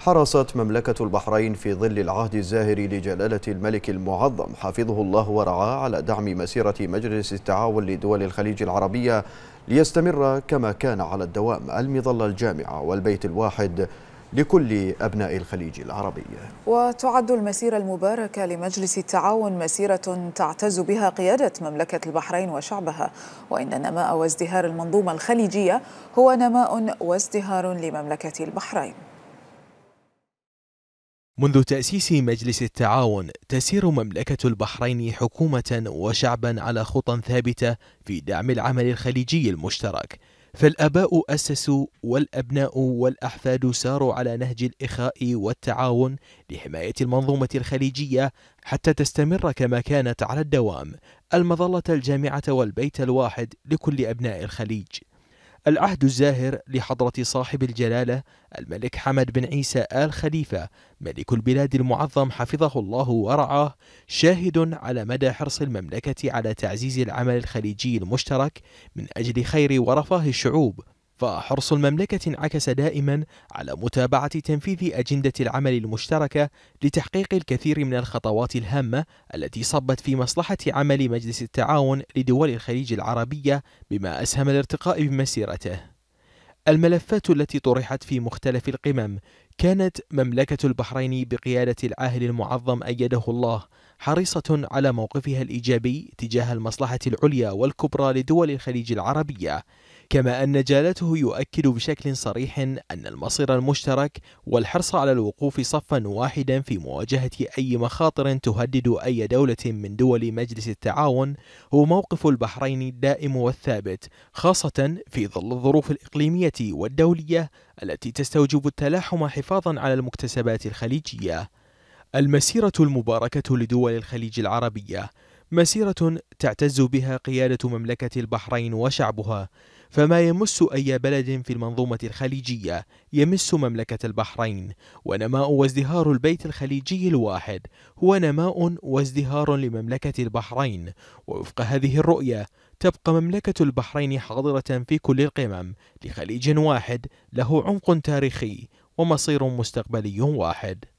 حرصت مملكة البحرين في ظل العهد الزاهر لجلالة الملك المعظم حفظه الله ورعاه على دعم مسيرة مجلس التعاون لدول الخليج العربية ليستمر كما كان على الدوام المظلة الجامعة والبيت الواحد لكل أبناء الخليج العربي وتعد المسيرة المباركة لمجلس التعاون مسيرة تعتز بها قيادة مملكة البحرين وشعبها وإن نماء وازدهار المنظومة الخليجية هو نماء وازدهار لمملكة البحرين منذ تأسيس مجلس التعاون تسير مملكة البحرين حكومة وشعبا على خطى ثابتة في دعم العمل الخليجي المشترك فالآباء أسسوا والأبناء والأحفاد ساروا على نهج الإخاء والتعاون لحماية المنظومة الخليجية حتى تستمر كما كانت على الدوام المظلة الجامعة والبيت الواحد لكل أبناء الخليج العهد الزاهر لحضرة صاحب الجلالة الملك حمد بن عيسى آل خليفة ملك البلاد المعظم حفظه الله ورعاه شاهد على مدى حرص المملكة على تعزيز العمل الخليجي المشترك من أجل خير ورفاه الشعوب فحرص المملكة انعكس دائما على متابعة تنفيذ أجندة العمل المشتركة لتحقيق الكثير من الخطوات الهامة التي صبت في مصلحة عمل مجلس التعاون لدول الخليج العربية بما أسهم الارتقاء بمسيرته. الملفات التي طرحت في مختلف القمم كانت مملكة البحرين بقيادة العاهل المعظم أيده الله حريصة على موقفها الإيجابي تجاه المصلحة العليا والكبرى لدول الخليج العربية كما أن جالته يؤكد بشكل صريح أن المصير المشترك والحرص على الوقوف صفا واحدا في مواجهة أي مخاطر تهدد أي دولة من دول مجلس التعاون هو موقف البحرين الدائم والثابت خاصة في ظل الظروف الإقليمية والدولية التي تستوجب التلاحم حفاظا على المكتسبات الخليجية المسيرة المباركة لدول الخليج العربية مسيرة تعتز بها قيادة مملكة البحرين وشعبها فما يمس أي بلد في المنظومة الخليجية يمس مملكة البحرين ونماء وازدهار البيت الخليجي الواحد هو نماء وازدهار لمملكة البحرين ووفق هذه الرؤية تبقى مملكة البحرين حاضرة في كل القمم لخليج واحد له عمق تاريخي ومصير مستقبلي واحد